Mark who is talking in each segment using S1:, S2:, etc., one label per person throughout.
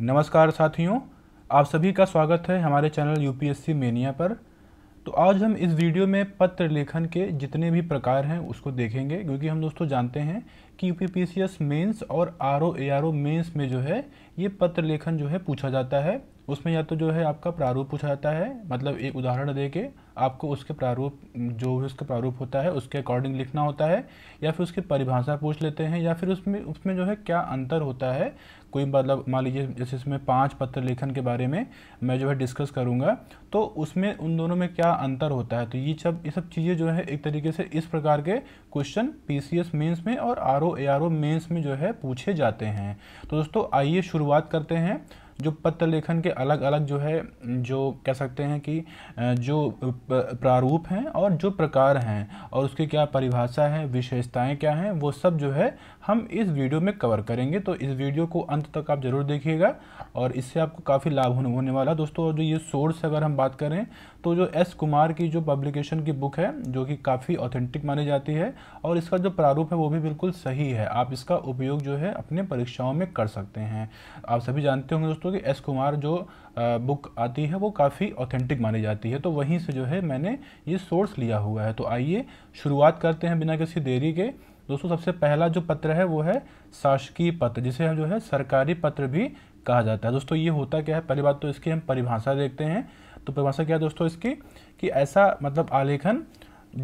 S1: नमस्कार साथियों आप सभी का स्वागत है हमारे चैनल यूपीएससी मेनिया पर तो आज हम इस वीडियो में पत्र लेखन के जितने भी प्रकार हैं उसको देखेंगे क्योंकि हम दोस्तों जानते हैं कि यू पी मेंस और R O A R O mains में जो है ये पत्र लेखन जो है पूछा जाता है उसमें या तो जो है आपका प्रारूप पूछा जाता है मतलब एक उदाहरण दे के आपको उसके प्रारूप जो भी उसका प्रारूप होता है उसके अकॉर्डिंग लिखना होता है या फिर उसकी परिभाषा पूछ लेते हैं या फिर उसमें उसमें जो है क्या अंतर होता है कोई मतलब मान लीजिए जैसे इसमें पांच पत्र लेखन के बारे में मैं जो है डिस्कस करूँगा तो उसमें उन दोनों में क्या अंतर होता है तो ये सब ये सब चीज़ें जो है एक तरीके से इस प्रकार के question P C S mains में और R O A R O mains में जो है पूछे जाते हैं तो दोस्तों आइए शुरुआत करते हैं जो पत्र लेखन के अलग अलग जो है जो कह सकते हैं कि जो प्रारूप हैं और जो प्रकार हैं और उसकी क्या परिभाषा है विशेषताएं क्या हैं वो सब जो है हम इस वीडियो में कवर करेंगे तो इस वीडियो को अंत तक आप जरूर देखिएगा और इससे आपको काफ़ी लाभ होने वाला दोस्तों और जो ये सोर्स अगर हम बात करें तो जो एस कुमार की जो पब्लिकेशन की बुक है जो कि काफ़ी ऑथेंटिक मानी जाती है और इसका जो प्रारूप है वो भी बिल्कुल सही है आप इसका उपयोग जो है अपने परीक्षाओं में कर सकते हैं आप सभी जानते होंगे दोस्तों कि एस कुमार जो बुक आती है वो काफ़ी ऑथेंटिक मानी जाती है तो वहीं से जो है मैंने ये सोर्स लिया हुआ है तो आइए शुरुआत करते हैं बिना किसी देरी के दोस्तों सबसे पहला जो पत्र है वो है शासकीय पत्र जिसे हम जो है सरकारी पत्र भी कहा जाता है दोस्तों ये होता क्या है पहली बात तो इसकी हम परिभाषा देखते हैं तो परिभाषा क्या है दोस्तों इसकी कि ऐसा मतलब आलेखन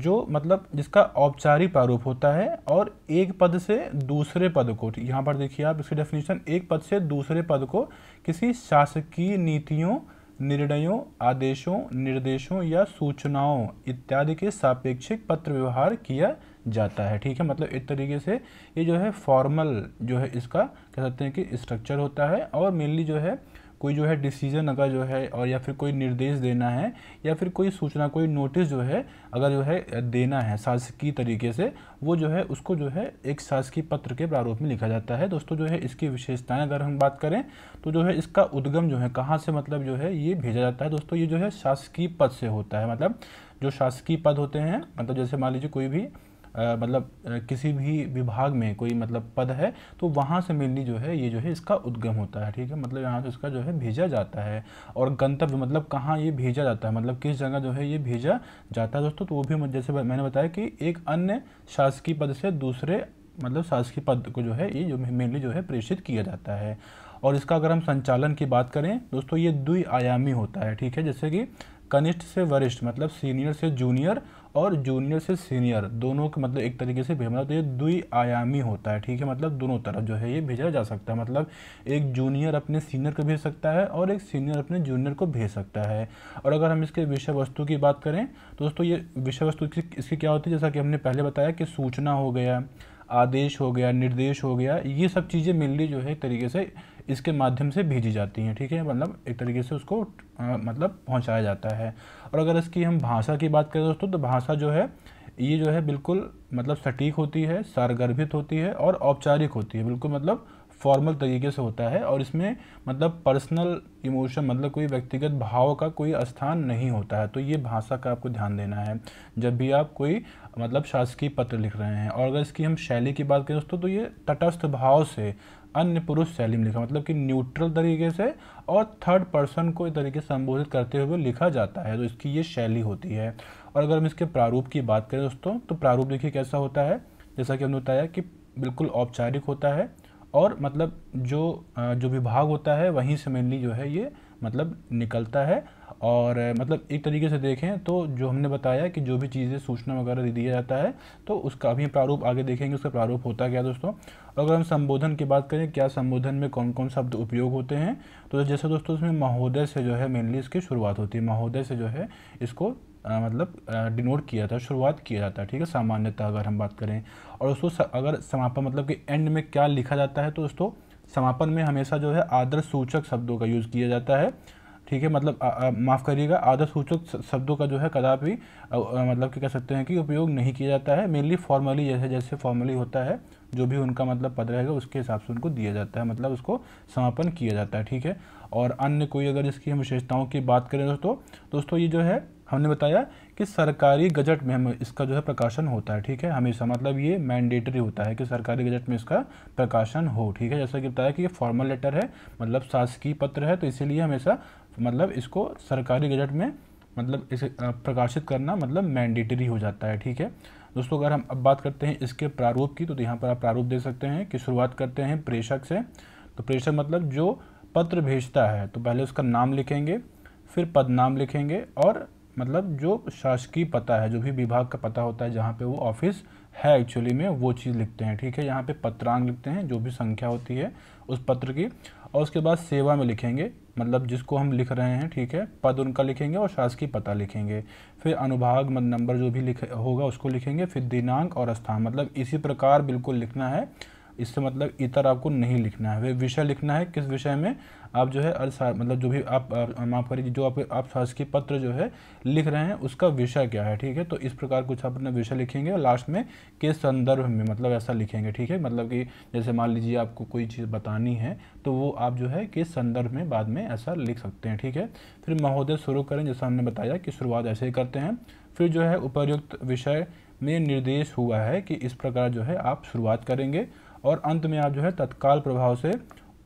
S1: जो मतलब जिसका औपचारिक प्रारूप होता है और एक पद से दूसरे पद को यहाँ पर देखिए आप इसकी डेफिनेशन एक पद से दूसरे पद को किसी शासकीय नीतियों निर्णयों आदेशों निर्देशों या सूचनाओं इत्यादि के सापेक्षिक पत्र व्यवहार किया जाता है ठीक है मतलब एक तरीके से ये जो है फॉर्मल जो है इसका कह सकते हैं कि स्ट्रक्चर होता है और मेनली जो है कोई जो है डिसीजन अगर जो है और या फिर कोई निर्देश देना है या फिर कोई सूचना कोई नोटिस जो है अगर जो है देना है शासकीय तरीके से वो जो है उसको जो है एक शासकीय पत्र के प्रारूप में लिखा जाता है दोस्तों जो है इसकी विशेषताएं अगर हम बात करें तो जो है इसका उद्गम जो है कहाँ से मतलब जो है ये भेजा जाता है दोस्तों ये जो है शासकीय पद से होता है मतलब जो शासकीय पद होते हैं मतलब जैसे मान लीजिए कोई भी मतलब किसी भी विभाग में कोई मतलब पद है तो वहाँ से मेनली जो है ये जो है इसका उद्गम होता है ठीक है मतलब यहाँ से इसका जो है भेजा जाता है और गंतव्य मतलब कहाँ ये भेजा जाता है मतलब किस जगह जो है ये भेजा जाता है दोस्तों तो वो भी जैसे मैंने बताया कि एक अन्य शासकीय पद से दूसरे मतलब शासकीय पद को जो है ये जो मेनली जो है प्रेषित किया जाता है और इसका अगर हम संचालन की बात करें दोस्तों ये आयामी होता है ठीक है जैसे कि कनिष्ठ से वरिष्ठ मतलब सीनियर से जूनियर और जूनियर से सीनियर दोनों के मतलब एक तरीके से भेजना तो मतलब ये आयामी होता है ठीक है मतलब दोनों तरफ जो है ये भेजा जा सकता है मतलब एक जूनियर अपने सीनियर को भेज सकता है और एक सीनियर अपने जूनियर को भेज सकता है और अगर हम इसके विषय वस्तु की बात करें तो दोस्तों ये विषय वस्तु इसकी क्या होती है जैसा कि हमने पहले बताया कि सूचना हो गया आदेश हो गया निर्देश हो गया ये सब चीज़ें मेनली जो है तरीके से इसके माध्यम से भेजी जाती हैं ठीक है मतलब एक तरीके से उसको आ, मतलब पहुंचाया जाता है और अगर इसकी हम भाषा की बात करें दोस्तों तो भाषा जो है ये जो है बिल्कुल मतलब सटीक होती है सारगर्भित होती है और औपचारिक होती है बिल्कुल मतलब फॉर्मल तरीके से होता है और इसमें मतलब पर्सनल इमोशन मतलब कोई व्यक्तिगत भाव का कोई स्थान नहीं होता है तो ये भाषा का आपको ध्यान देना है जब भी आप कोई मतलब शासकीय पत्र लिख रहे हैं और अगर इसकी हम शैली की बात करें दोस्तों तो ये तटस्थ भाव से अन्य पुरुष सैलिम लिखा मतलब कि न्यूट्रल तरीके से और थर्ड पर्सन को इस तरीके से संबोधित करते हुए लिखा जाता है तो इसकी ये शैली होती है और अगर हम इसके प्रारूप की बात करें दोस्तों तो प्रारूप देखिए कैसा होता है जैसा कि हमने बताया कि बिल्कुल औपचारिक होता है और मतलब जो जो विभाग होता है वहीं से मेनली जो है ये मतलब निकलता है और मतलब एक तरीके से देखें तो जो हमने बताया कि जो भी चीज़ें सूचना वगैरह दे दिया जाता है तो उसका भी प्रारूप आगे देखेंगे उसका प्रारूप होता क्या दोस्तों अगर हम संबोधन की बात करें क्या संबोधन में कौन कौन शब्द उपयोग होते हैं तो जैसे दोस्तों उसमें महोदय से जो है मेनली इसकी शुरुआत होती है महोदय से जो है इसको आ, मतलब डिनोट किया जाता है शुरुआत किया जाता है ठीक है सामान्यतः अगर हम बात करें और उसको अगर समापन मतलब कि एंड में क्या लिखा जाता है तो दोस्तों समापन में हमेशा जो है आदर सूचक शब्दों का यूज़ किया जाता है ठीक है मतलब माफ़ करिएगा आदर सूचक शब्दों का जो है कदापि मतलब कि कह सकते हैं कि उपयोग नहीं किया जाता है मेनली फॉर्मली जैसे जैसे फॉर्मली होता है जो भी उनका मतलब पद रहेगा उसके हिसाब से उनको दिया जाता है मतलब उसको समापन किया जाता है ठीक है और अन्य कोई अगर इसकी हम विशेषताओं की बात करें दोस्तों दोस्तों ये जो है हमने बताया कि सरकारी गजट में हम इसका जो है प्रकाशन होता है ठीक है हमेशा मतलब ये मैंडेटरी होता है कि सरकारी गजट में इसका प्रकाशन हो ठीक है जैसा कि बताया कि ये फॉर्मल लेटर है मतलब शासकीय पत्र है तो इसीलिए हमेशा मतलब इसको सरकारी गजट में मतलब इसे प्रकाशित करना मतलब मैंडेटरी हो जाता है ठीक है दोस्तों अगर हम अब बात करते हैं इसके प्रारूप की तो यहाँ पर आप प्रारूप दे सकते हैं कि शुरुआत करते हैं प्रेषक से तो प्रेषक मतलब जो पत्र भेजता है तो पहले उसका नाम लिखेंगे फिर पद नाम लिखेंगे और मतलब जो शासकीय पता है जो भी विभाग का पता होता है जहाँ पे वो ऑफिस है एक्चुअली में वो चीज़ लिखते हैं ठीक है यहाँ पे पत्रांग लिखते हैं जो भी संख्या होती है उस पत्र की और उसके बाद सेवा में लिखेंगे मतलब जिसको हम लिख रहे हैं ठीक है पद उनका लिखेंगे और शासकीय पता लिखेंगे फिर अनुभाग मत नंबर जो भी लिख होगा उसको लिखेंगे फिर दिनांक और स्थान मतलब इसी प्रकार बिल्कुल लिखना है इससे मतलब इतर आपको नहीं लिखना है वे विषय लिखना है किस विषय में आप जो है अर्थ मतलब जो भी आप माफ करिए जो आप आप शासकीय पत्र जो है लिख रहे हैं उसका विषय क्या है ठीक है तो इस प्रकार कुछ आप अपना विषय लिखेंगे और लास्ट में के संदर्भ में मतलब ऐसा लिखेंगे ठीक है मतलब कि जैसे मान लीजिए आपको कोई चीज़ बतानी है तो वो आप जो है किस संदर्भ में बाद में ऐसा लिख सकते हैं ठीक है फिर महोदय शुरू करें जैसा हमने बताया कि शुरुआत ऐसे ही करते हैं फिर जो है उपयुक्त विषय में निर्देश हुआ है कि इस प्रकार जो है आप शुरुआत करेंगे और अंत में आप जो है तत्काल प्रभाव से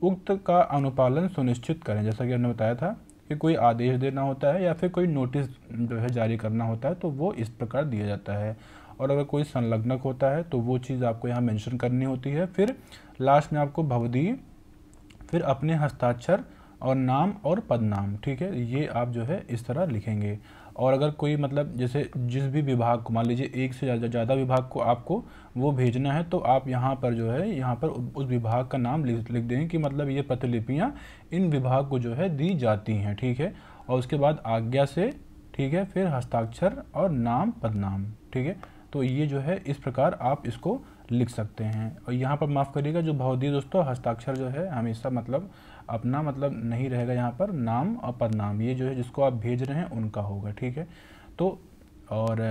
S1: उक्त का अनुपालन सुनिश्चित करें जैसा कि हमने बताया था कि कोई आदेश देना होता है या फिर कोई नोटिस जो है जारी करना होता है तो वो इस प्रकार दिया जाता है और अगर कोई संलग्नक होता है तो वो चीज़ आपको यहाँ मेंशन करनी होती है फिर लास्ट में आपको भवदीय फिर अपने हस्ताक्षर और नाम और पदनाम ठीक है ये आप जो है इस तरह लिखेंगे और अगर कोई मतलब जैसे जिस भी विभाग को मान लीजिए एक से ज़्यादा ज़्यादा विभाग को आपको वो भेजना है तो आप यहाँ पर जो है यहाँ पर उस विभाग का नाम लिख लिख दें कि मतलब ये प्रतिलिपियाँ इन विभाग को जो है दी जाती हैं ठीक है और उसके बाद आज्ञा से ठीक है फिर हस्ताक्षर और नाम पदनाम ठीक है तो ये जो है इस प्रकार आप इसको लिख सकते हैं और यहाँ पर माफ़ करिएगा जो भावदी दोस्तों हस्ताक्षर जो है हमेशा मतलब अपना मतलब नहीं रहेगा यहाँ पर नाम और पदनाम ये जो है जिसको आप भेज रहे हैं उनका होगा ठीक है तो और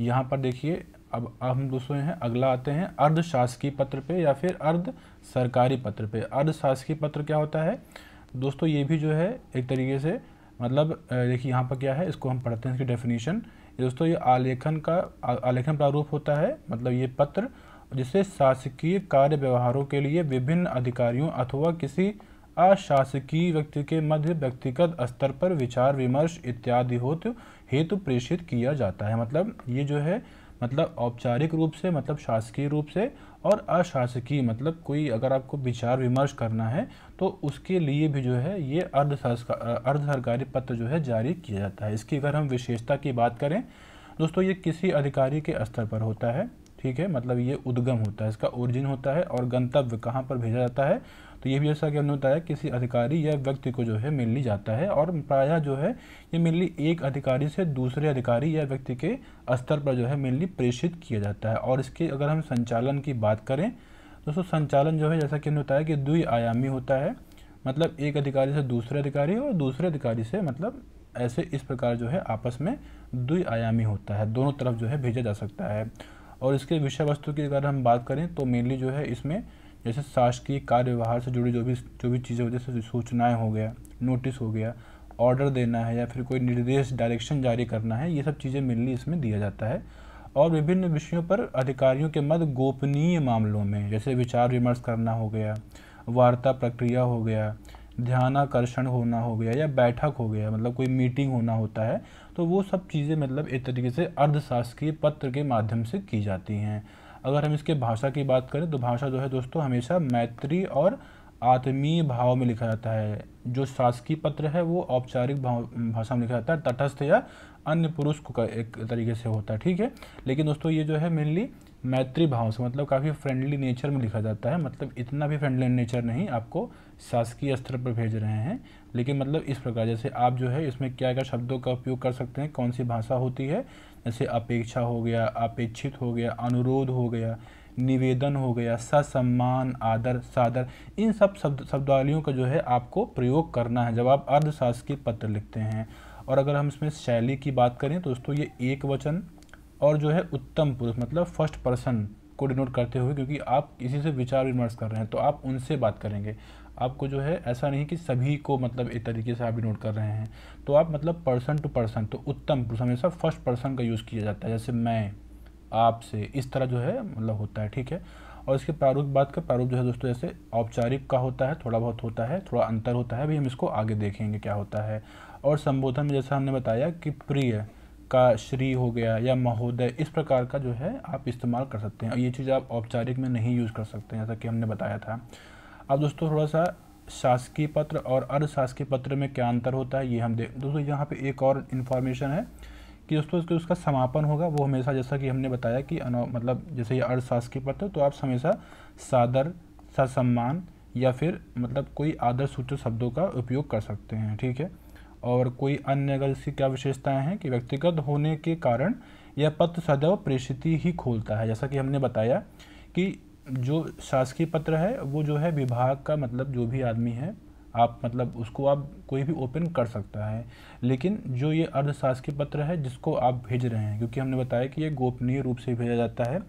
S1: यहाँ पर देखिए अब हम दूसरे हैं अगला आते हैं अर्ध शासकीय पत्र पे या फिर अर्ध सरकारी पत्र पे अर्ध शासकीय पत्र क्या होता है दोस्तों ये भी जो है एक तरीके से मतलब देखिए यहाँ पर क्या है इसको हम पढ़ते हैं इसकी डेफिनेशन दोस्तों ये आलेखन का आलेखन प्रारूप होता है मतलब ये पत्र जिसे शासकीय कार्य व्यवहारों के लिए विभिन्न अधिकारियों अथवा किसी अशासकीय व्यक्ति के मध्य व्यक्तिगत स्तर पर विचार विमर्श इत्यादि होते हेतु प्रेषित किया जाता है मतलब ये जो है मतलब औपचारिक रूप से मतलब शासकीय रूप से और अशासकीय मतलब कोई अगर आपको विचार विमर्श करना है तो उसके लिए भी जो है ये अर्ध अर्ध सरकारी पत्र जो है जारी किया जाता है इसकी अगर हम विशेषता की बात करें दोस्तों ये किसी अधिकारी के स्तर पर होता है ठीक है मतलब ये उद्गम होता है इसका ओरिजिन होता है और गंतव्य कहाँ पर भेजा जाता है तो ये भी जैसा कि होता है किसी अधिकारी या व्यक्ति को जो है मिल ली जाता है और प्रायः जो है ये मेनली एक अधिकारी से दूसरे अधिकारी या व्यक्ति के स्तर पर जो है मेनली प्रेषित किया जाता है और इसके अगर हम संचालन की बात करें दोस्तों संचालन जो है जैसा कि होता है कि द्विआयामी होता है मतलब एक अधिकारी से दूसरे अधिकारी और दूसरे अधिकारी से मतलब ऐसे इस प्रकार जो है आपस में द्विआयामी होता है दोनों तरफ जो है भेजा जा सकता है और इसके विषय वस्तु की अगर हम बात करें तो मेनली जो है इसमें जैसे शासकीय कार्यव्यवहार से जुड़ी जो भी जो भी चीज़ें होती है सूचनाएँ हो गया नोटिस हो गया ऑर्डर देना है या फिर कोई निर्देश डायरेक्शन जारी करना है ये सब चीज़ें मिलनी इसमें दिया जाता है और विभिन्न विषयों पर अधिकारियों के मत गोपनीय मामलों में जैसे विचार विमर्श करना हो गया वार्ता प्रक्रिया हो गया ध्यानाकर्षण होना हो गया या बैठक हो गया मतलब कोई मीटिंग होना होता है तो वो सब चीज़ें मतलब एक तरीके से अर्धशासकीय पत्र के माध्यम से की जाती हैं अगर हम इसके भाषा की बात करें तो भाषा जो है दोस्तों हमेशा मैत्री और आत्मीय भाव में लिखा जाता है जो शासकीय पत्र है वो औपचारिक भाव भाषा में लिखा जाता है तटस्थ या अन्य पुरुष का एक तरीके से होता है ठीक है लेकिन दोस्तों ये जो है मेनली मैत्री भाव से मतलब काफ़ी फ्रेंडली नेचर में लिखा जाता है मतलब इतना भी फ्रेंडली नेचर नहीं आपको शासकीय स्तर पर भेज रहे हैं लेकिन मतलब इस प्रकार जैसे आप जो है इसमें क्या क्या शब्दों का उपयोग कर सकते हैं कौन सी भाषा होती है जैसे अपेक्षा हो गया अपेक्षित हो गया अनुरोध हो गया निवेदन हो गया ससम्मान आदर सादर इन सब शब्द शब्दावलियों का जो है आपको प्रयोग करना है जब आप अर्धशासकीय पत्र लिखते हैं और अगर हम इसमें शैली की बात करें तो दोस्तों ये एक वचन और जो है उत्तम पुरुष मतलब फर्स्ट पर्सन को डिनोट करते हुए क्योंकि आप किसी से विचार विमर्श कर रहे हैं तो आप उनसे बात करेंगे आपको जो है ऐसा नहीं कि सभी को मतलब एक तरीके से आप नोट कर रहे हैं तो आप मतलब पर्सन टू पर्सन तो उत्तम पुरुष हमेशा फर्स्ट पर्सन का यूज़ किया जाता है जैसे मैं आपसे इस तरह जो है मतलब होता है ठीक है और इसके प्रारूप बात का प्रारूप जो है दोस्तों जैसे औपचारिक का होता है थोड़ा बहुत होता है थोड़ा अंतर होता है अभी हम इसको आगे देखेंगे क्या होता है और संबोधन में जैसा हमने बताया कि प्रिय का श्री हो गया या महोदय इस प्रकार का जो है आप इस्तेमाल कर सकते हैं और ये चीज़ आप औपचारिक में नहीं यूज़ कर सकते हैं जैसा कि हमने बताया था अब दोस्तों थोड़ा सा शासकीय पत्र और अर्धशासकीय पत्र में क्या अंतर होता है ये हम देख दोस्तों यहाँ पे एक और इन्फॉर्मेशन है कि दोस्तों उसका उसका समापन होगा वो हमेशा जैसा कि हमने बताया कि मतलब जैसे ये अर्धशासकीय पत्र तो आप हमेशा सादर ससम्मान या फिर मतलब कोई आदर सूचक शब्दों का उपयोग कर सकते हैं ठीक है और कोई अन्य अगर इसकी क्या विशेषताएं हैं कि व्यक्तिगत होने के कारण यह पत्र सदैव प्रेषिति ही खोलता है जैसा कि हमने बताया कि जो शासकीय पत्र है वो जो है विभाग का मतलब जो भी आदमी है आप मतलब उसको आप कोई भी ओपन कर सकता है लेकिन जो ये अर्धशासकीय पत्र है जिसको आप भेज रहे हैं क्योंकि हमने बताया कि ये गोपनीय रूप से भेजा जाता है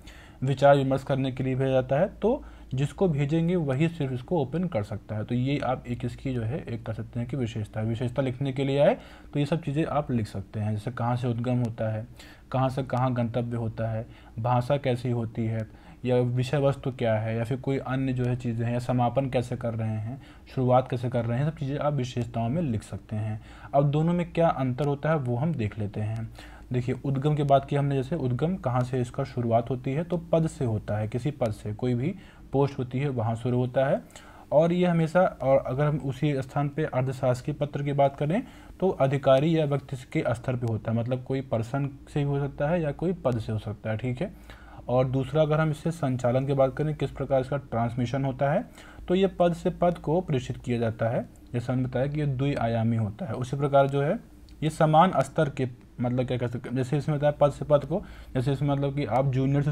S1: विचार विमर्श करने के लिए भेजा जाता है तो जिसको भेजेंगे वही सिर्फ इसको ओपन कर सकता है तो ये आप एक इसकी जो है एक कर सकते हैं कि विशेषता विशेषता लिखने के लिए आए तो ये सब चीज़ें आप लिख सकते हैं जैसे कहाँ से उद्गम होता है कहाँ से कहाँ गंतव्य होता है भाषा कैसी होती है या विषय वस्तु क्या है या फिर कोई अन्य जो है चीज़ें हैं या समापन कैसे कर रहे हैं शुरुआत कैसे कर रहे हैं सब चीज़ें आप विशेषताओं में लिख सकते हैं अब दोनों में क्या अंतर होता है वो हम देख लेते हैं देखिए उद्गम की बात की हमने जैसे उद्गम कहाँ से इसका शुरुआत होती है तो पद से होता है किसी पद से कोई भी पोस्ट होती है वहाँ शुरू होता है और ये हमेशा और अगर हम उसी स्थान पे अर्धशासकीय पत्र की बात करें तो अधिकारी या व्यक्ति के स्तर पे होता है मतलब कोई पर्सन से भी हो सकता है या कोई पद से हो सकता है ठीक है और दूसरा अगर हम इससे संचालन की बात करें किस प्रकार इसका ट्रांसमिशन होता है तो ये पद से पद को प्रेषित किया जाता है जैसा हमने बताया कि ये द्वि आयामी होता है उसी प्रकार जो है ये समान स्तर के मतलब क्या कह सकते हैं जैसे इसमें बताया पद से पद को जैसे इसमें मतलब कि आप जूनियर से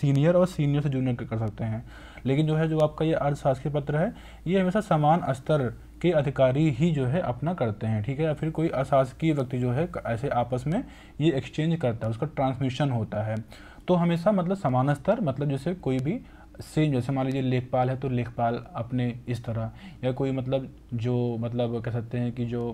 S1: सीनियर और सीनियर से जूनियर कर सकते हैं लेकिन जो है जो आपका ये अर्थशास्त्रीय पत्र है ये हमेशा समान स्तर के अधिकारी ही जो है अपना करते हैं ठीक है या फिर कोई अशासकीय व्यक्ति जो है ऐसे आपस में ये एक्सचेंज करता है उसका ट्रांसमिशन होता है तो हमेशा मतलब समान स्तर मतलब जैसे कोई भी सेम जैसे मान लीजिए लेखपाल है तो लेखपाल अपने इस तरह या कोई मतलब जो मतलब कह सकते हैं कि जो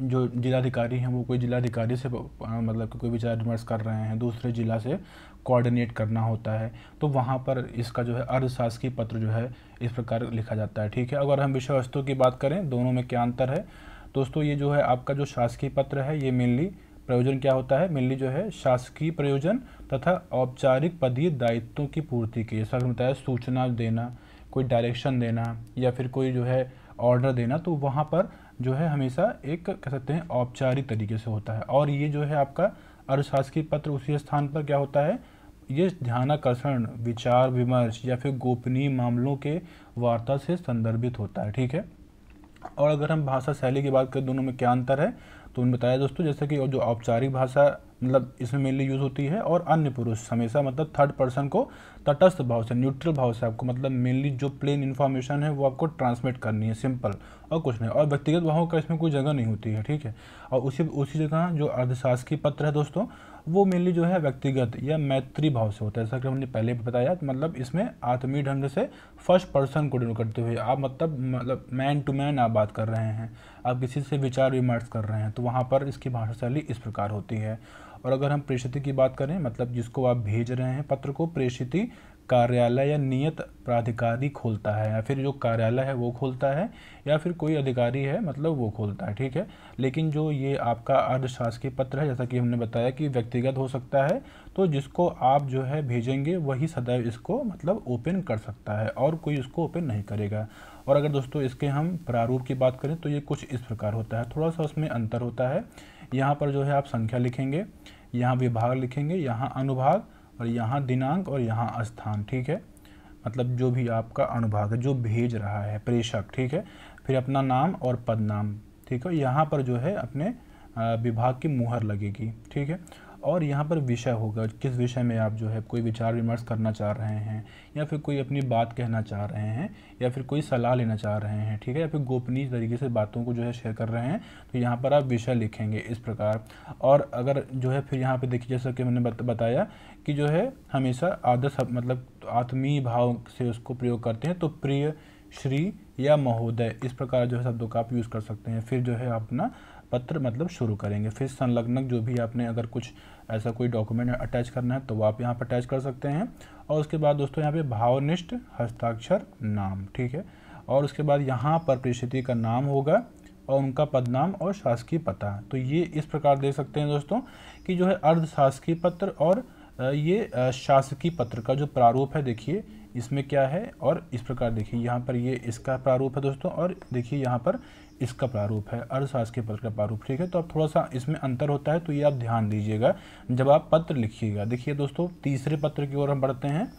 S1: जो जिलाधिकारी हैं वो कोई जिलाधिकारी से हाँ, मतलब कि कोई विचार विमर्श कर रहे हैं दूसरे जिला से कोऑर्डिनेट करना होता है तो वहाँ पर इसका जो है अर्धशासकीय पत्र जो है इस प्रकार लिखा जाता है ठीक है अगर हम विषय वस्तु की बात करें दोनों में क्या अंतर है दोस्तों ये जो है आपका जो शासकीय पत्र है ये मेनली प्रयोजन क्या होता है मेनली जो है शासकीय प्रयोजन तथा औपचारिक पदीय दायित्वों की पूर्ति की जैसा हमने बताया सूचना देना कोई डायरेक्शन देना या फिर कोई जो है ऑर्डर देना तो वहाँ पर जो है हमेशा एक कह सकते हैं औपचारिक तरीके से होता है और ये जो है आपका अर्धशासकीय पत्र उसी स्थान पर क्या होता है ये ध्यानाकर्षण विचार विमर्श या फिर गोपनीय मामलों के वार्ता से संदर्भित होता है ठीक है और अगर हम भाषा शैली की बात करें दोनों में क्या अंतर है तो उन्होंने बताया दोस्तों जैसे कि जो औपचारिक भाषा मतलब इसमें मेनली यूज़ होती है और अन्य पुरुष हमेशा मतलब थर्ड पर्सन को तटस्थ भाव से न्यूट्रल भाव से आपको मतलब मेनली जो प्लेन इन्फॉर्मेशन है वो आपको ट्रांसमिट करनी है सिंपल और कुछ नहीं और व्यक्तिगत भावों का इसमें कोई जगह नहीं होती है ठीक है और उसी उसी जगह जो अर्धशासकीय पत्र है दोस्तों वो मेनली जो है व्यक्तिगत या मैत्री भाव से होता है जैसा कि हमने पहले भी बताया तो मतलब इसमें आत्मीय ढंग से फर्स्ट पर्सन को डिनोट करते हुए आप मतलब मतलब मैन टू मैन आप बात कर रहे हैं आप किसी से विचार विमर्श कर रहे हैं तो वहाँ पर इसकी भाषा शैली इस प्रकार होती है और अगर हम प्रेषिति की बात करें मतलब जिसको आप भेज रहे हैं पत्र को प्रेषिति कार्यालय या नियत प्राधिकारी खोलता है या फिर जो कार्यालय है वो खोलता है या फिर कोई अधिकारी है मतलब वो खोलता है ठीक है लेकिन जो ये आपका अर्धशासकीय पत्र है जैसा कि हमने बताया कि व्यक्तिगत हो सकता है तो जिसको आप जो है भेजेंगे वही सदैव इसको मतलब ओपन कर सकता है और कोई इसको ओपन नहीं करेगा और अगर दोस्तों इसके हम प्रारूप की बात करें तो ये कुछ इस प्रकार होता है थोड़ा सा उसमें अंतर होता है यहाँ पर जो है आप संख्या लिखेंगे यहाँ विभाग लिखेंगे यहाँ अनुभाग और यहाँ दिनांक और यहाँ स्थान ठीक है मतलब जो भी आपका अनुभाग है जो भेज रहा है प्रेषक ठीक है फिर अपना नाम और पदनाम ठीक है यहाँ पर जो है अपने विभाग की मुहर लगेगी ठीक है और यहाँ पर विषय होगा किस विषय में आप जो है कोई विचार विमर्श करना चाह रहे हैं या फिर कोई अपनी बात कहना चाह रहे हैं या फिर कोई सलाह लेना चाह रहे हैं ठीक है या फिर गोपनीय तरीके से बातों को जो है शेयर कर रहे हैं तो यहाँ पर आप विषय लिखेंगे इस प्रकार और अगर जो है फिर यहाँ पर देखिए जैसा कि मैंने बताया कि जो है हमेशा आदर्श मतलब आत्मीय भाव से उसको प्रयोग करते हैं तो प्रिय श्री या महोदय इस प्रकार जो है शब्दों का आप यूज़ कर सकते हैं फिर जो है अपना पत्र मतलब शुरू करेंगे फिर संलग्नक जो भी आपने अगर कुछ ऐसा कोई डॉक्यूमेंट अटैच करना है तो वो आप यहाँ पर अटैच कर सकते हैं और उसके बाद दोस्तों यहाँ पे भावनिष्ठ हस्ताक्षर नाम ठीक है और उसके बाद यहाँ पर परिस्थिति का नाम होगा और उनका पदनाम और शासकीय पता तो ये इस प्रकार दे सकते हैं दोस्तों कि जो है अर्ध शासकीय पत्र और ये शासकीय पत्र का जो प्रारूप है देखिए इसमें क्या है और इस प्रकार देखिए यहाँ पर ये इसका प्रारूप है दोस्तों और देखिए यहाँ पर इसका प्रारूप है अर्थशास्त्र के पत्र का प्रारूप ठीक है तो अब थोड़ा सा इसमें अंतर होता है तो ये आप ध्यान दीजिएगा जब आप पत्र लिखिएगा देखिए दोस्तों तीसरे पत्र की ओर हम बढ़ते हैं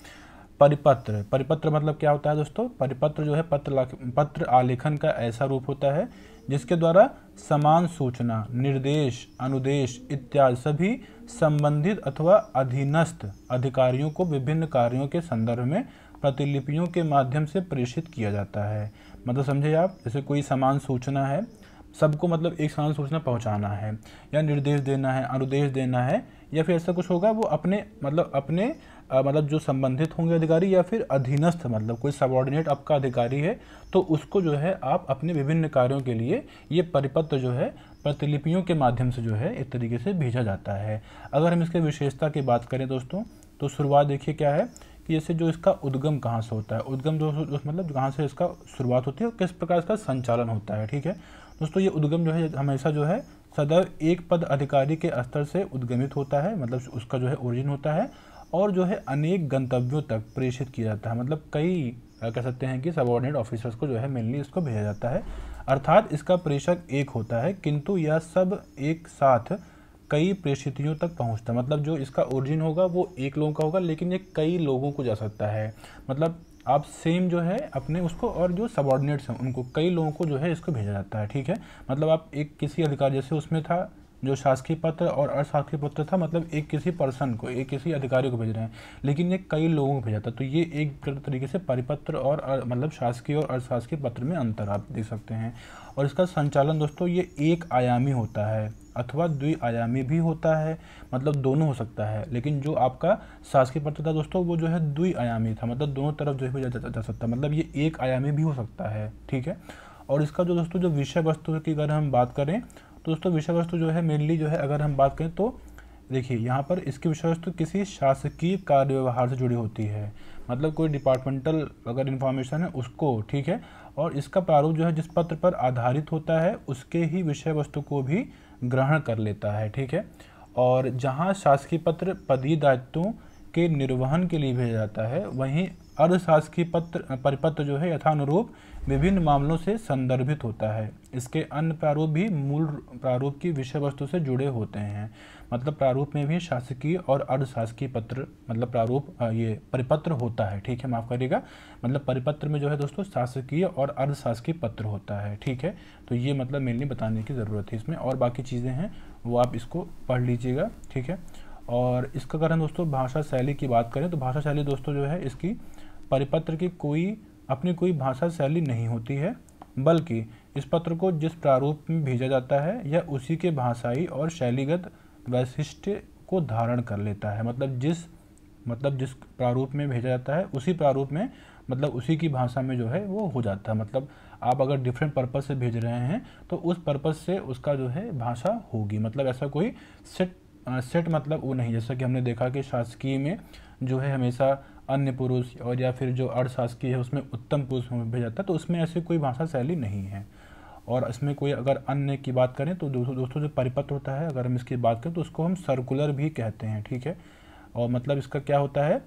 S1: परिपत्र परिपत्र मतलब क्या होता है दोस्तों परिपत्र जो है पत्र पत्र आलेखन का ऐसा रूप होता है जिसके द्वारा समान सूचना निर्देश अनुदेश इत्यादि सभी संबंधित अथवा अधीनस्थ अधिकारियों को विभिन्न कार्यों के संदर्भ में प्रतिलिपियों के माध्यम से प्रेषित किया जाता है मतलब समझे आप जैसे कोई समान सूचना है सबको मतलब एक समान सूचना पहुंचाना है या निर्देश देना है अनुदेश देना है या फिर ऐसा कुछ होगा वो अपने मतलब अपने आ, मतलब जो संबंधित होंगे अधिकारी या फिर अधीनस्थ मतलब कोई सबॉर्डिनेट आपका अधिकारी है तो उसको जो है आप अपने विभिन्न कार्यों के लिए ये परिपत्र जो है प्रतिलिपियों के माध्यम से जो है एक तरीके से भेजा जाता है अगर हम इसके विशेषता की बात करें दोस्तों तो शुरुआत देखिए क्या है कि जैसे जो इसका उद्गम कहाँ से होता है उद्गम दोस्तों मतलब कहाँ से इसका शुरुआत होती है और किस प्रकार इसका संचालन होता है ठीक है दोस्तों ये उद्गम जो है हमेशा जो है सदैव एक पद अधिकारी के स्तर से उद्गमित होता है मतलब उसका जो है ओरिजिन होता है और जो है अनेक गंतव्यों तक प्रेषित किया जाता है मतलब कई कह सकते हैं कि सबॉर्डिनेट ऑफिसर्स को जो है मेनली इसको भेजा जाता है अर्थात इसका प्रेषक एक होता है किंतु यह सब एक साथ कई परिस्थितियों तक पहुंचता मतलब जो इसका ओरिजिन होगा वो एक लोगों का होगा लेकिन ये कई लोगों को जा सकता है मतलब आप सेम जो है अपने उसको और जो सबॉर्डिनेट्स हैं उनको कई लोगों को जो है इसको भेजा जाता है ठीक है मतलब आप एक किसी अधिकार जैसे उसमें था जो शासकीय पत्र और अशासकीय पत्र था मतलब एक किसी पर्सन को एक किसी अधिकारी को भेज रहे हैं लेकिन ये कई लोगों को भेजा था तो ये एक तरीके से परिपत्र और, मतलब शासकीय और अशासकीय पत्र में अंतर आप देख सकते हैं और इसका संचालन दोस्तों ये एक आयामी होता है अथवा द्विआयामी भी होता है मतलब दोनों हो सकता है लेकिन जो आपका शासकीय पत्र था दोस्तों वो जो है द्विआयामी था मतलब दोनों तरफ जो है जा, जा, जा सकता है मतलब ये एक आयामी भी हो सकता है ठीक है और इसका जो दोस्तों जो विषय वस्तु की अगर हम बात करें तो दोस्तों विषय वस्तु जो है मेनली जो है अगर हम बात करें तो देखिए यहाँ पर इसकी विषय वस्तु किसी शासकीय कार्यव्यवहार से जुड़ी होती है मतलब कोई डिपार्टमेंटल अगर इन्फॉर्मेशन है उसको ठीक है और इसका प्रारूप जो है जिस पत्र पर आधारित होता है उसके ही विषय वस्तु को भी ग्रहण कर लेता है ठीक है और जहाँ शासकीय पत्र पदी दायित्वों के निर्वहन के लिए भेजा जाता है वहीं अर्धशासकीय पत्र परिपत्र जो है यथानुरूप विभिन्न मामलों से संदर्भित होता है इसके अन्य प्रारूप भी मूल प्रारूप की विषय वस्तु से जुड़े होते हैं मतलब प्रारूप में भी शासकीय और अर्धशासकीय पत्र मतलब प्रारूप ये परिपत्र होता है ठीक है माफ़ करिएगा मतलब परिपत्र में जो है दोस्तों शासकीय और अर्धशासकीय पत्र होता है ठीक है तो ये मतलब मेनली बताने की ज़रूरत है इसमें और बाकी चीज़ें हैं वो आप इसको पढ़ लीजिएगा ठीक है और इसका कारण दोस्तों भाषा शैली की बात करें तो भाषा शैली दोस्तों जो है इसकी परिपत्र की कोई अपनी कोई भाषा शैली नहीं होती है बल्कि इस पत्र को जिस प्रारूप में भेजा जाता है यह उसी के भाषाई और शैलीगत वैशिष्ट को धारण कर लेता है मतलब जिस मतलब जिस प्रारूप में भेजा जाता है उसी प्रारूप में मतलब उसी की भाषा में जो है वो हो जाता है मतलब आप अगर डिफरेंट पर्पज़ से भेज रहे हैं तो उस पर्पज़ से उसका जो है भाषा होगी मतलब ऐसा कोई सेट सेट मतलब वो नहीं जैसा कि हमने देखा कि शासकीय में जो है हमेशा अन्य पुरुष और या फिर जो अर्धशासकीय है उसमें उत्तम पुरुष भेजा जाता है तो उसमें ऐसी कोई भाषा शैली नहीं है और इसमें कोई अगर अन्य की बात करें तो दोस्तों दोस्तों जो परिपत्र होता है अगर हम इसकी बात करें तो उसको हम सर्कुलर भी कहते हैं ठीक है और मतलब इसका क्या होता है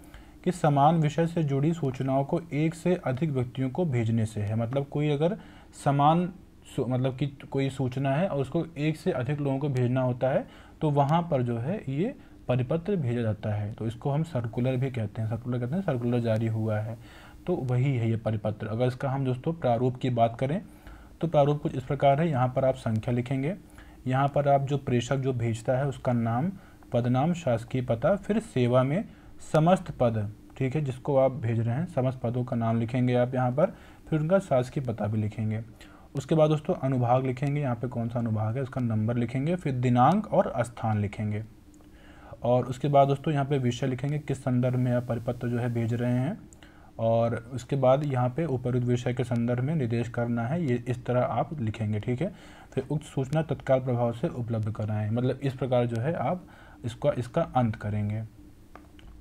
S1: कि समान विषय से जुड़ी सूचनाओं को एक से अधिक व्यक्तियों को भेजने से है मतलब कोई अगर समान मतलब कि कोई सूचना है और उसको एक से अधिक लोगों को भेजना होता है तो वहाँ पर जो है ये परिपत्र भेजा जाता है तो इसको हम सर्कुलर भी कहते हैं सर्कुलर कहते हैं सर्कुलर जारी हुआ है तो वही है ये परिपत्र अगर इसका हम दोस्तों प्रारूप की बात करें तो प्रारूप कुछ इस प्रकार है यहाँ पर आप संख्या लिखेंगे यहाँ पर आप जो प्रेषक जो भेजता है उसका नाम पदनाम शासकीय पता फिर सेवा में समस्त पद ठीक है जिसको आप भेज रहे हैं समस्त पदों का नाम लिखेंगे आप यहाँ पर फिर उनका शासकीय पता भी लिखेंगे उसके बाद दोस्तों अनुभाग लिखेंगे यहाँ पे कौन सा अनुभाग है उसका नंबर लिखेंगे फिर दिनांक और स्थान लिखेंगे और उसके बाद दोस्तों यहाँ पे विषय लिखेंगे किस संदर्भ में आप परिपत्र जो है भेज रहे हैं और उसके बाद यहाँ पे उपरुक्त विषय के संदर्भ में निर्देश करना है ये इस तरह आप लिखेंगे ठीक है फिर उक्त सूचना तत्काल प्रभाव से उपलब्ध कराएं मतलब इस प्रकार जो है आप इसका इसका अंत करेंगे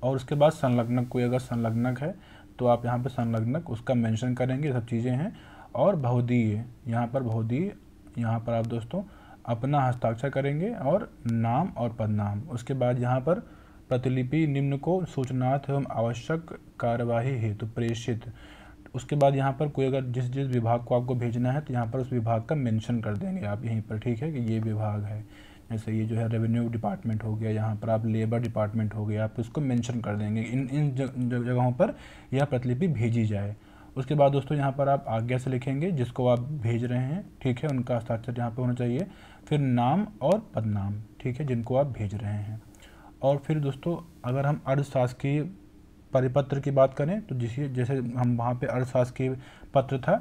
S1: और उसके बाद संलग्नक कोई अगर संलग्नक है तो आप यहाँ पर संलग्नक उसका मैंशन करेंगे सब चीज़ें हैं और बहुदीय यहाँ पर बहुदीय यहाँ पर आप दोस्तों अपना हस्ताक्षर करेंगे और नाम और पदनाम उसके बाद यहाँ पर प्रतिलिपि निम्न को सूचनार्थ एवं आवश्यक कार्यवाही हेतु प्रेषित उसके बाद यहाँ पर कोई अगर जिस जिस विभाग को आपको भेजना है तो यहाँ पर उस विभाग का मेंशन कर देंगे आप यहीं पर ठीक है कि ये विभाग है जैसे ये जो है रेवेन्यू डिपार्टमेंट हो गया यहाँ पर आप लेबर डिपार्टमेंट हो गया आप इसको मेंशन कर देंगे इन इन जगहों पर यह प्रतिलिपि भेजी जाए उसके बाद दोस्तों यहाँ पर आप आज्ञा से लिखेंगे जिसको आप भेज रहे हैं ठीक है उनका हस्ताक्षर यहाँ पर होना चाहिए फिर नाम और पदनाम ठीक है जिनको आप भेज रहे हैं और फिर दोस्तों अगर हम अर्धशासकीय परिपत्र की बात करें तो जिस जैसे हम वहाँ पे अर्धशासकीय पत्र था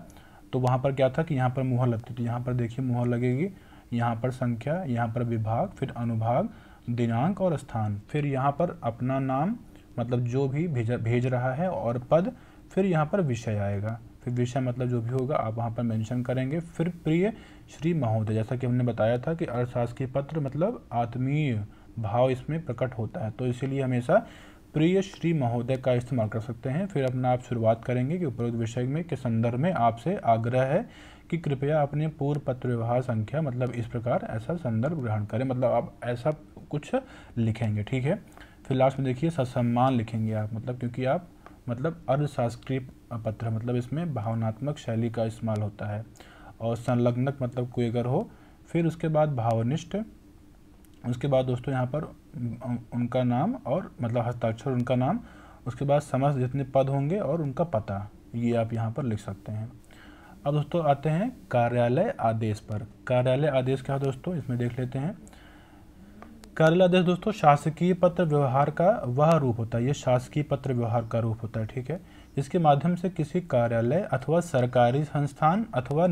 S1: तो वहाँ पर क्या था कि यहाँ पर मुहर लगती थी यहाँ पर देखिए मुहर लगेगी यहाँ पर संख्या यहाँ पर विभाग फिर अनुभाग दिनांक और स्थान फिर यहाँ पर अपना नाम मतलब जो भी भेजा भेज रहा है और पद फिर यहाँ पर विषय आएगा फिर विषय मतलब जो भी होगा आप वहाँ पर मेंशन करेंगे फिर प्रिय श्री महोदय जैसा कि हमने बताया था कि के पत्र मतलब आत्मीय भाव इसमें प्रकट होता है तो इसीलिए हमेशा प्रिय श्री महोदय का इस्तेमाल कर सकते हैं फिर अपना आप शुरुआत करेंगे कि उपरोक्त विषय में के संदर्भ में आपसे आग्रह है कि कृपया अपने पूर्व पत्र व्यवहार संख्या मतलब इस प्रकार ऐसा संदर्भ ग्रहण करें मतलब आप ऐसा कुछ लिखेंगे ठीक है फिर लास्ट में देखिए ससम्मान लिखेंगे आप मतलब क्योंकि आप मतलब अर्धशास्त्रीय पत्र मतलब इसमें भावनात्मक शैली का इस्तेमाल होता है और संलग्नक मतलब कोई अगर हो फिर उसके बाद भावनिष्ठ उसके बाद दोस्तों यहाँ पर उनका नाम और मतलब हस्ताक्षर उनका नाम उसके बाद समस्त जितने पद होंगे और उनका पता ये आप यहाँ पर लिख सकते हैं अब दोस्तों आते हैं कार्यालय आदेश पर कार्यालय आदेश क्या है दोस्तों इसमें देख लेते हैं कार्यालय आदेश दोस्तों शासकीय पत्र व्यवहार का वह रूप होता है ये शासकीय पत्र व्यवहार का रूप होता है ठीक है इसके माध्यम से किसी कार्यालय अथवा सरकारी संस्थान अथवा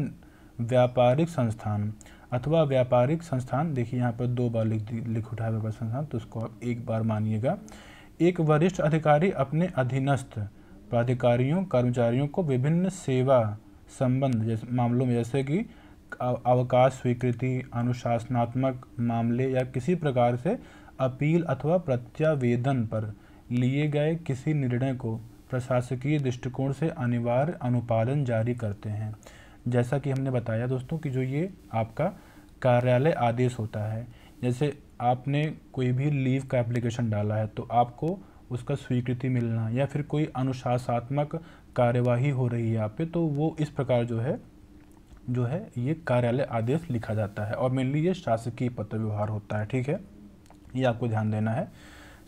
S1: व्यापारिक संस्थान अथवा व्यापारिक संस्थान देखिए यहाँ पर दो बार लिख लिख उठा है व्यापारिक संस्थान तो उसको आप एक बार मानिएगा एक वरिष्ठ अधिकारी अपने अधीनस्थ प्राधिकारियों कर्मचारियों को विभिन्न सेवा संबंध जैसे मामलों में जैसे कि अवकाश स्वीकृति अनुशासनात्मक मामले या किसी प्रकार से अपील अथवा प्रत्यावेदन पर लिए गए किसी निर्णय को प्रशासकीय दृष्टिकोण से अनिवार्य अनुपालन जारी करते हैं जैसा कि हमने बताया दोस्तों कि जो ये आपका कार्यालय आदेश होता है जैसे आपने कोई भी लीव का एप्लीकेशन डाला है तो आपको उसका स्वीकृति मिलना या फिर कोई अनुशासनात्मक कार्यवाही हो रही है आप पे तो वो इस प्रकार जो है जो है ये कार्यालय आदेश लिखा जाता है और मेनली ये शासकीय पत्र व्यवहार होता है ठीक है ये आपको ध्यान देना है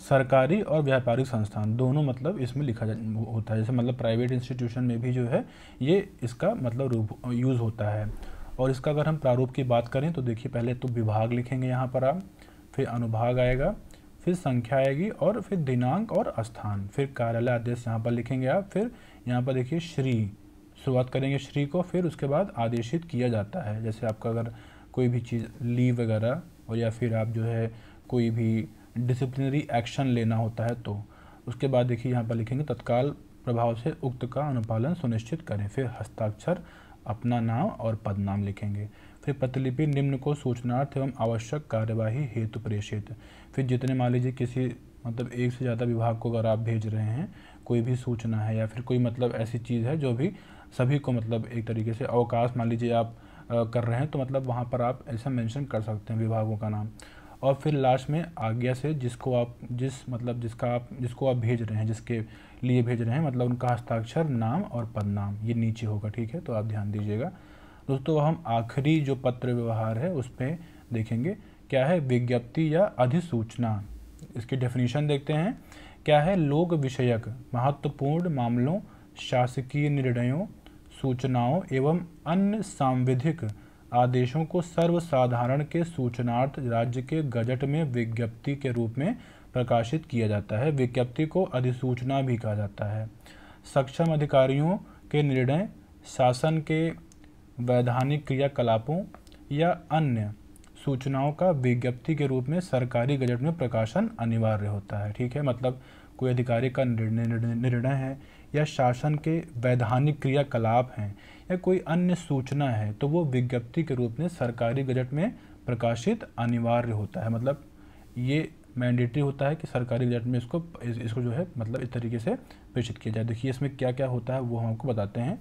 S1: सरकारी और व्यापारिक संस्थान दोनों मतलब इसमें लिखा होता है जैसे मतलब प्राइवेट इंस्टीट्यूशन में भी जो है ये इसका मतलब रूप यूज़ होता है और इसका अगर हम प्रारूप की बात करें तो देखिए पहले तो विभाग लिखेंगे यहाँ पर आप फिर अनुभाग आएगा फिर संख्या आएगी और फिर दिनांक और स्थान फिर कार्यालय आदेश यहाँ पर लिखेंगे आप फिर यहाँ पर देखिए श्री शुरुआत करेंगे श्री को फिर उसके बाद आदेशित किया जाता है जैसे आपका अगर कोई भी चीज़ लीव वगैरह और या फिर आप जो है कोई भी डिसिप्लिनरी एक्शन लेना होता है तो उसके बाद देखिए यहाँ पर लिखेंगे तत्काल प्रभाव से उक्त का अनुपालन सुनिश्चित करें फिर हस्ताक्षर अपना नाम और पदनाम लिखेंगे फिर प्रतिलिपि निम्न को सूचनार्थ एवं आवश्यक कार्यवाही हेतु प्रेषित फिर जितने मान लीजिए किसी मतलब एक से ज़्यादा विभाग को अगर आप भेज रहे हैं कोई भी सूचना है या फिर कोई मतलब ऐसी चीज़ है जो भी सभी को मतलब एक तरीके से अवकाश मान लीजिए आप कर रहे हैं तो मतलब वहाँ पर आप ऐसा मेंशन कर सकते हैं विभागों का नाम और फिर लास्ट में आज्ञा से जिसको आप जिस मतलब जिसका आप जिसको आप भेज रहे हैं जिसके लिए भेज रहे हैं मतलब उनका हस्ताक्षर नाम और पदनाम ये नीचे होगा ठीक है तो आप ध्यान दीजिएगा दोस्तों हम आखिरी जो पत्र व्यवहार है उस पर देखेंगे क्या है विज्ञप्ति या अधिसूचना इसकी डेफिनेशन देखते हैं क्या है लोक विषयक महत्वपूर्ण मामलों शासकीय निर्णयों सूचनाओं एवं अन्य सांविधिक आदेशों को सर्वसाधारण के सूचनार्थ राज्य के गजट में विज्ञप्ति के रूप में प्रकाशित किया जाता है विज्ञप्ति को अधिसूचना भी कहा जाता है सक्षम अधिकारियों के निर्णय शासन के वैधानिक क्रियाकलापों या अन्य सूचनाओं का विज्ञप्ति के रूप में सरकारी गजट में प्रकाशन अनिवार्य होता है ठीक है मतलब कोई अधिकारी का निर्णय निर्णय है या शासन के वैधानिक क्रियाकलाप हैं या कोई अन्य सूचना है तो वो विज्ञप्ति के रूप में सरकारी गजट में प्रकाशित अनिवार्य होता है मतलब ये मैंडेटरी होता है कि सरकारी गजट में इसको इस, इसको जो है मतलब इस तरीके से प्रेषित किया जाए देखिए इसमें क्या क्या होता है वो हम आपको बताते हैं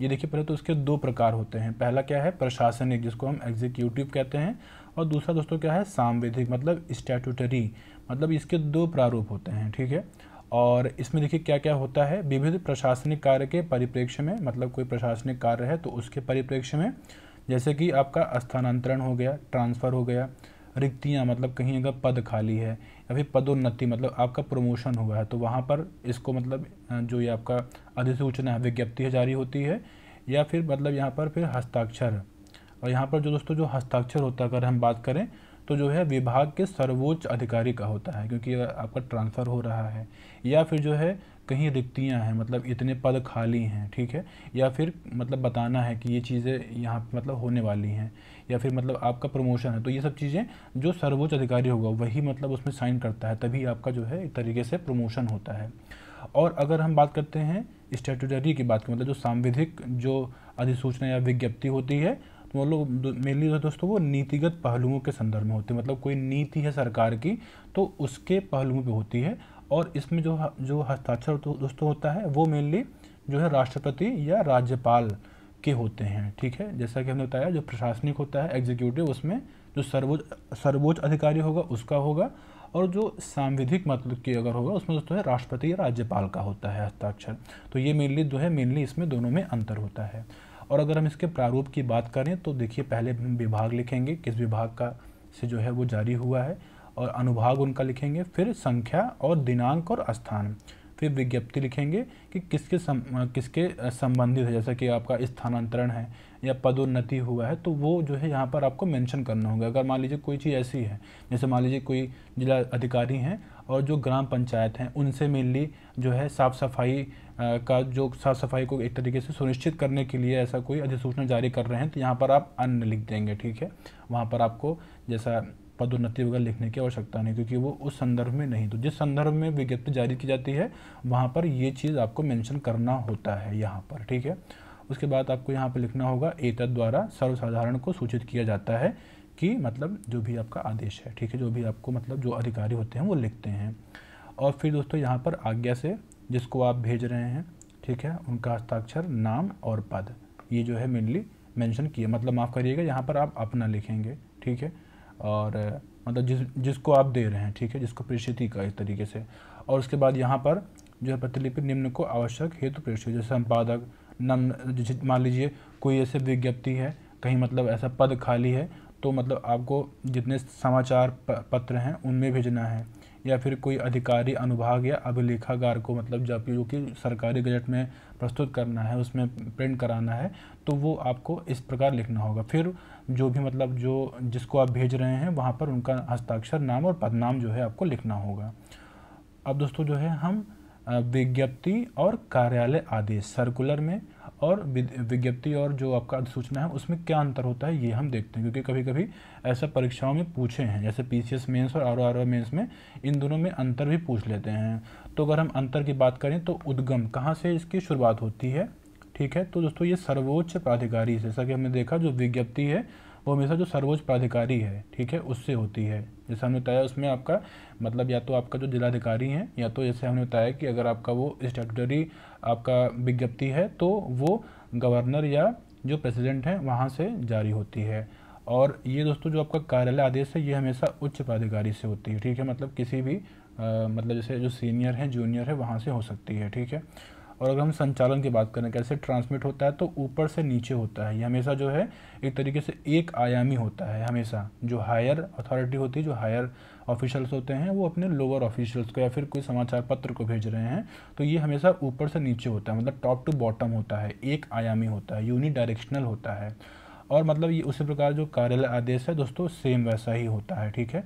S1: ये देखिए पहले तो इसके दो प्रकार होते हैं पहला क्या है प्रशासनिक जिसको हम एग्जीक्यूटिव कहते हैं और दूसरा दोस्तों क्या है सांविधिक मतलब स्टैटूटरी मतलब इसके दो प्रारूप होते हैं ठीक है और इसमें देखिए क्या क्या होता है विविध प्रशासनिक कार्य के परिप्रेक्ष्य में मतलब कोई प्रशासनिक कार्य है तो उसके परिप्रेक्ष्य में जैसे कि आपका स्थानांतरण हो गया ट्रांसफ़र हो गया रिक्तियाँ मतलब कहीं अगर पद खाली है या फिर पदोन्नति मतलब आपका प्रमोशन हुआ है तो वहाँ पर इसको मतलब जो ये आपका अधिसूचना है विज्ञप्ति जारी होती है या फिर मतलब यहाँ पर फिर हस्ताक्षर और यहाँ पर जो दोस्तों जो हस्ताक्षर होता है अगर हम बात करें तो जो है विभाग के सर्वोच्च अधिकारी का होता है क्योंकि आपका ट्रांसफ़र हो रहा है या फिर जो है कहीं रिक्तियां हैं मतलब इतने पद खाली हैं ठीक है या फिर मतलब बताना है कि ये चीज़ें यहाँ मतलब होने वाली हैं या फिर मतलब आपका प्रमोशन है तो ये सब चीज़ें जो सर्वोच्च अधिकारी होगा वही मतलब उसमें साइन करता है तभी आपका जो है एक तरीके से प्रमोशन होता है और अगर हम बात करते हैं स्टैटूटरी की बात करें मतलब जो सांविधिक जो अधिसूचना या विज्ञप्ति होती है तो वो लोग मेनली जो दोस्तों वो नीतिगत पहलुओं के संदर्भ में होती है मतलब कोई नीति है सरकार की तो उसके पहलुओं पर होती है और इसमें जो जो हस्ताक्षर तो दोस्तों होता है वो मेनली जो है राष्ट्रपति या राज्यपाल के होते हैं ठीक है जैसा कि हमने बताया जो प्रशासनिक होता है एग्जीक्यूटिव उसमें जो सर्वोच्च सर्वोच्च अधिकारी होगा उसका होगा और जो सांविधिक मतलब की अगर होगा उसमें दोस्तों है राष्ट्रपति या राज्यपाल का होता है हस्ताक्षर तो ये मेनली जो है मेनली इसमें दोनों में अंतर होता है और अगर हम इसके प्रारूप की बात करें तो देखिए पहले हम विभाग लिखेंगे किस विभाग का से जो है वो जारी हुआ है और अनुभाग उनका लिखेंगे फिर संख्या और दिनांक और स्थान फिर विज्ञप्ति लिखेंगे कि किसके सम, किसके संबंधित है जैसा कि आपका स्थानांतरण है या पदोन्नति हुआ है तो वो जो है यहाँ पर आपको मेंशन करना होगा अगर मान लीजिए कोई चीज़ ऐसी है जैसे मान लीजिए कोई जिला अधिकारी हैं और जो ग्राम पंचायत हैं उनसे मेनली जो है साफ़ सफाई का जो साफ सफाई को एक तरीके से सुनिश्चित करने के लिए ऐसा कोई अधिसूचना जारी कर रहे हैं तो यहाँ पर आप अन्य लिख देंगे ठीक है वहाँ पर आपको जैसा पदोन्नति वगैरह लिखने की आवश्यकता नहीं क्योंकि वो उस संदर्भ में नहीं तो जिस संदर्भ में विज्ञप्ति जारी की जाती है वहाँ पर ये चीज़ आपको मेंशन करना होता है यहाँ पर ठीक है उसके बाद आपको यहाँ पर लिखना होगा एतद द्वारा सर्वसाधारण को सूचित किया जाता है कि मतलब जो भी आपका आदेश है ठीक है जो भी आपको मतलब जो अधिकारी होते हैं वो लिखते हैं और फिर दोस्तों यहाँ पर आज्ञा से जिसको आप भेज रहे हैं ठीक है उनका हस्ताक्षर नाम और पद ये जो है मेनली मेंशन किया मतलब माफ़ करिएगा यहाँ पर आप अपना लिखेंगे ठीक है और मतलब जिस जिसको आप दे रहे हैं ठीक है जिसको प्रेषिति का इस तरीके से और उसके बाद यहाँ पर जो है प्रतिलिपि निम्न को आवश्यक हेतु प्रेषित जैसे संपादक नम मान लीजिए कोई ऐसे विज्ञप्ति है कहीं मतलब ऐसा पद खाली है तो मतलब आपको जितने समाचार पत्र हैं उनमें भेजना है या फिर कोई अधिकारी अनुभाग या अभिलेखागार को मतलब जब जो कि सरकारी गजट में प्रस्तुत करना है उसमें प्रिंट कराना है तो वो आपको इस प्रकार लिखना होगा फिर जो भी मतलब जो जिसको आप भेज रहे हैं वहाँ पर उनका हस्ताक्षर नाम और पदनाम जो है आपको लिखना होगा अब दोस्तों जो है हम विज्ञप्ति और कार्यालय आदेश सर्कुलर में और विज्ञप्ति और जो आपका अधिसूचना है उसमें क्या अंतर होता है ये हम देखते हैं क्योंकि कभी कभी ऐसा परीक्षाओं में पूछे हैं जैसे पी सी एस मेन्स और R O R O mains में इन दोनों में अंतर भी पूछ लेते हैं तो अगर हम अंतर की बात करें तो उद्गम कहाँ से इसकी शुरुआत होती है ठीक है तो दोस्तों ये सर्वोच्च प्राधिकारी जैसा कि हमने देखा जो विज्ञप्ति है वो हमेशा जो सर्वोच्च प्राधिकारी है ठीक है उससे होती है जैसा हमने बताया उसमें आपका मतलब या तो आपका जो जिलाधिकारी हैं या तो जैसे हमने बताया कि अगर आपका वो स्टेटरी आपका विज्ञप्ति है तो वो गवर्नर या जो प्रेसिडेंट हैं वहाँ से जारी होती है और ये दोस्तों जो आपका कार्यालय आदेश है ये हमेशा उच्च पदाधिकारी से होती है ठीक है मतलब किसी भी आ, मतलब जैसे जो सीनियर हैं जूनियर है वहाँ से हो सकती है ठीक है और अगर हम संचालन की बात करें कैसे ट्रांसमिट होता है तो ऊपर से नीचे होता है ये हमेशा जो है एक तरीके से एक आयामी होता है हमेशा जो हायर अथॉरिटी होती है जो हायर ऑफिशियल्स होते हैं वो अपने लोअर ऑफिशियल्स को या फिर कोई समाचार पत्र को भेज रहे हैं तो ये हमेशा ऊपर से नीचे होता है मतलब टॉप टू बॉटम होता है एक आयामी होता है यूनिडायरेक्शनल होता है और मतलब ये उसी प्रकार जो कार्यालय आदेश है दोस्तों सेम वैसा ही होता है ठीक है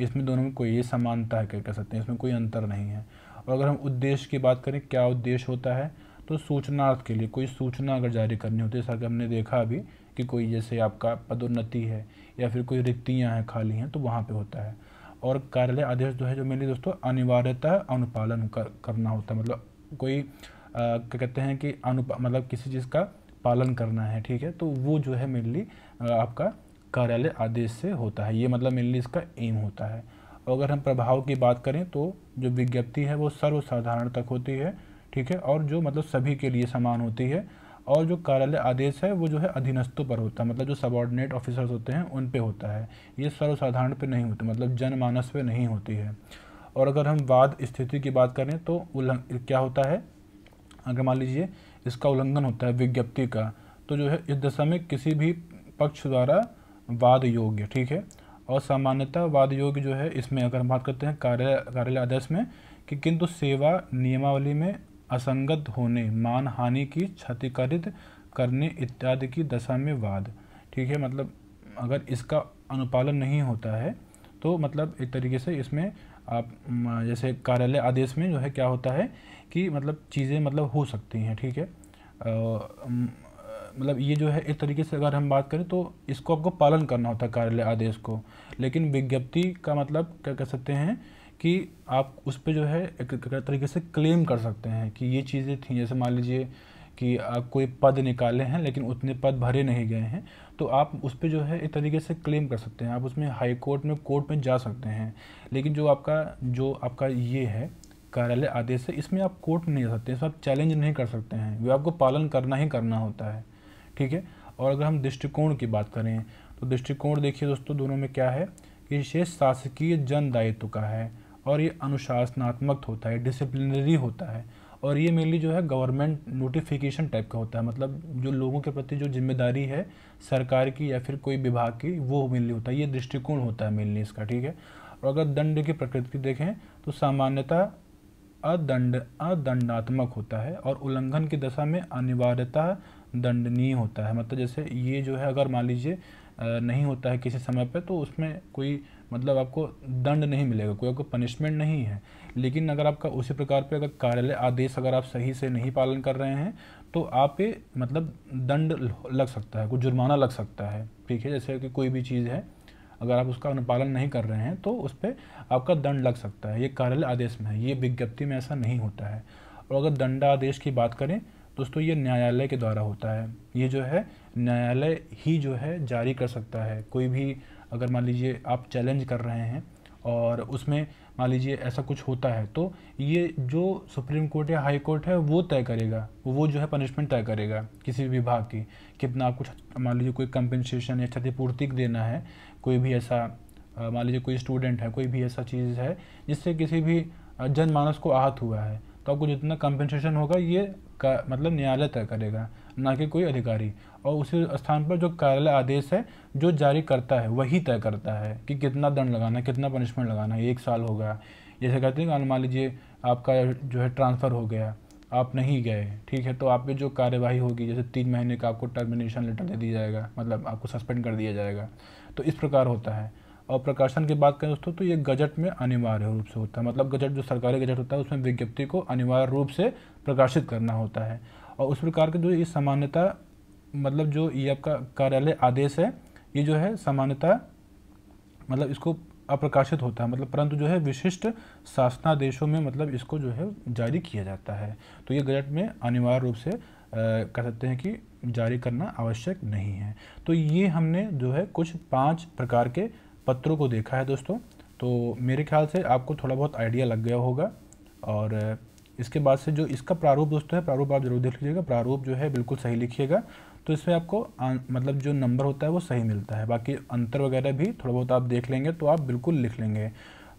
S1: इसमें दोनों में कोई समानता है कह सकते हैं इसमें कोई अंतर नहीं है और अगर हम उद्देश्य की बात करें क्या उद्देश्य होता है तो सूचनार्थ के लिए कोई सूचना अगर जारी करनी होती है जैसा कि हमने देखा अभी कि कोई जैसे आपका पदोन्नति है या फिर कोई रिक्तियाँ हैं खाली हैं तो वहाँ पर होता है और कार्यालय आदेश जो है जो मेनली दोस्तों अनिवार्यता अनुपालन कर, करना होता है मतलब कोई क्या कहते हैं कि अनुपा मतलब किसी चीज़ का पालन करना है ठीक है तो वो जो है मेनली आपका कार्यालय आदेश से होता है ये मतलब मेनली इसका एम होता है और अगर हम प्रभाव की बात करें तो जो विज्ञप्ति है वो सर्वसाधारण तक होती है ठीक है और जो मतलब सभी के लिए समान होती है और जो कार्यालय आदेश है वो जो है अधीनस्थों पर होता है मतलब जो सबॉर्डिनेट ऑफिसर्स होते हैं उन पे होता है ये सर्वसाधारण पे नहीं होता मतलब जनमानस पे नहीं होती है और अगर हम वाद स्थिति की बात करें तो उल्लंघ क्या होता है अगर मान लीजिए इसका उल्लंघन होता है विज्ञप्ति का तो जो है इस दशा में किसी भी पक्ष द्वारा वाद योग्य ठीक है और सामान्यतः वाद योग्य जो है इसमें अगर हम बात करते हैं कार्य कार्यालय आदेश में कि किंतु सेवा नियमावली में असंगत होने मान हानि की क्षतिकारित करने इत्यादि की दशा में वाद ठीक है मतलब अगर इसका अनुपालन नहीं होता है तो मतलब एक तरीके से इसमें आप जैसे कार्यालय आदेश में जो है क्या होता है कि मतलब चीज़ें मतलब हो सकती हैं ठीक है मतलब ये जो है एक तरीके से अगर हम बात करें तो इसको आपको पालन करना होता है कार्यालय आदेश को लेकिन विज्ञप्ति का मतलब क्या कह सकते हैं कि आप उस पर जो है एक तरीके से क्लेम कर सकते हैं कि ये चीज़ें थी जैसे मान लीजिए कि आप कोई पद निकाले हैं लेकिन उतने पद भरे नहीं गए हैं तो आप उस पर जो है एक तरीके से क्लेम कर सकते हैं आप उसमें हाई कोर्ट में कोर्ट में जा सकते हैं लेकिन जो आपका जो आपका ये है कार्यालय आदेश है इसमें आप कोर्ट नहीं जा सकते इसमें आप चैलेंज नहीं कर सकते हैं वे आपको पालन करना ही करना होता है ठीक है और अगर हम दृष्टिकोण की बात करें तो दृष्टिकोण देखिए दोस्तों दोनों में क्या है कि विशेष शासकीय जन दायित्व का है और ये अनुशासनात्मक होता है डिसिप्लिनरी होता है और ये मेनली जो है गवर्नमेंट नोटिफिकेशन टाइप का होता है मतलब जो लोगों के प्रति जो जिम्मेदारी है सरकार की या फिर कोई विभाग की वो मेनली होता है ये दृष्टिकोण होता है मेनली इसका ठीक है और अगर दंड की प्रकृति देखें तो सामान्यता अदंड अदंडात्मक होता है और उल्लंघन की दशा में अनिवार्यता दंडनीय होता है मतलब जैसे ये जो है अगर मान लीजिए नहीं होता है किसी समय पर तो उसमें कोई मतलब आपको दंड नहीं मिलेगा कोई आपको पनिशमेंट नहीं है लेकिन अगर आपका उसी प्रकार पे अगर कार्यालय आदेश अगर आप सही से नहीं पालन कर रहे हैं तो आप पे मतलब दंड लग सकता है कुछ जुर्माना लग सकता है ठीक है जैसे कि कोई भी चीज़ है अगर आप उसका अनुपालन नहीं कर रहे हैं तो उस पर आपका दंड लग सकता है ये कार्यालय आदेश में है ये विज्ञप्ति में ऐसा नहीं होता है और अगर दंडादेश की बात करें दोस्तों ये न्यायालय के द्वारा होता है ये जो है न्यायालय ही जो है जारी कर सकता है कोई भी अगर मान लीजिए आप चैलेंज कर रहे हैं और उसमें मान लीजिए ऐसा कुछ होता है तो ये जो सुप्रीम कोर्ट या हाई कोर्ट है वो तय करेगा वो जो है पनिशमेंट तय करेगा किसी भी विभाग की कितना आपको मान लीजिए कोई कंपनसेशन या क्षतिपूर्ति देना है कोई भी ऐसा मान लीजिए कोई स्टूडेंट है कोई भी ऐसा चीज़ है जिससे किसी भी जनमानस को आहत हुआ है तो आपको जितना कंपनसेशन होगा ये मतलब न्यायालय तय करेगा ना कि कोई अधिकारी और उसी स्थान पर जो कार्यालय आदेश है जो जारी करता है वही तय करता है कि कितना दंड लगाना है कितना पनिशमेंट लगाना है एक साल हो गया जैसे कहते हैं मान लीजिए आपका जो है ट्रांसफ़र हो गया आप नहीं गए ठीक है तो आप पे जो कार्यवाही होगी जैसे तीन महीने का आपको टर्मिनेशन लेटर दे दिया जाएगा मतलब आपको सस्पेंड कर दिया जाएगा तो इस प्रकार होता है और प्रकाशन की बात करें दोस्तों तो ये गजट में अनिवार्य रूप से होता है मतलब गजट जो सरकारी गजट होता है उसमें विज्ञप्ति को अनिवार्य रूप से प्रकाशित करना होता है और उस प्रकार के जो ये सामान्यता मतलब जो ये आपका कार्यालय आदेश है ये जो है सामान्यता मतलब इसको अप्रकाशित होता है मतलब परंतु जो है विशिष्ट शासनादेशों में मतलब इसको जो है जारी किया जाता है तो ये गजट में अनिवार्य रूप से कह सकते हैं कि जारी करना आवश्यक नहीं है तो ये हमने जो है कुछ पांच प्रकार के पत्रों को देखा है दोस्तों तो मेरे ख्याल से आपको थोड़ा बहुत आइडिया लग गया होगा और इसके बाद से जो इसका प्रारूप दोस्तों है प्रारूप आप जरूर देख लीजिएगा प्रारूप जो है बिल्कुल सही लिखिएगा तो इसमें आपको आ, मतलब जो नंबर होता है वो सही मिलता है बाकी अंतर वगैरह भी थोड़ा बहुत आप देख लेंगे तो आप बिल्कुल लिख लेंगे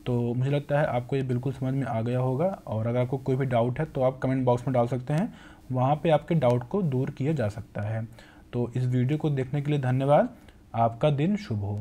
S1: तो मुझे लगता है आपको ये बिल्कुल समझ में आ गया होगा और अगर आपको कोई भी डाउट है तो आप कमेंट बॉक्स में डाल सकते हैं वहाँ पर आपके डाउट को दूर किया जा सकता है तो इस वीडियो को देखने के लिए धन्यवाद आपका दिन शुभ हो